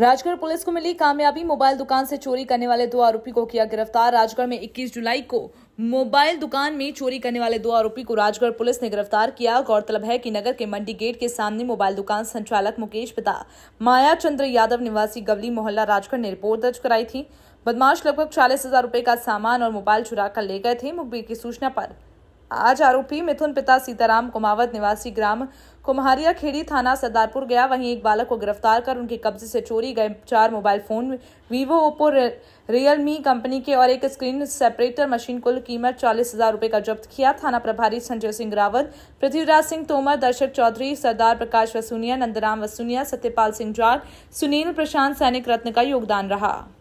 Rajgarh police को मिली कामयाबी mobile दुकान से चोरी करने वाले दो आरोपी को किया गिरफ्तार राजगढ़ में 21 जुलाई को मोबाइल दुकान में चोरी करने वाले दो आरोपी को राजगढ़ पुलिस ने गिरफ्तार किया गौरतलब है कि नगर के मंडी गेट के सामने मोबाइल दुकान संचालक मुकेश पिता माया चंद्र यादव निवासी गवली मोहल्ला राजगढ़ ने रिपोर्ट दर्ज कराई थी बदमाश लगभग चालीस हजार का सामान और मोबाइल चुरा कर ले गए थे मुखबिर की सूचना पर आज आरोपी मिथुन पिता सीताराम कुमावत निवासी ग्राम कुम्हारिया खेड़ी थाना सरदारपुर गया वहीं एक बालक को गिरफ्तार कर उनके कब्जे से चोरी गए चार mobile phone Vivo Oppo Realme company के और एक स्क्रीन सेपरेटर मशीन कुल कीमत चालीस हजार रुपये का जब्त किया थाना प्रभारी संजय सिंह रावत पृथ्वीराज सिंह तोमर दर्शक चौधरी सरदार प्रकाश वसूनिया नंदराम वसूनिया सत्यपाल सिंह जाट सुनील प्रशांत सैनिक रत्न का योगदान रहा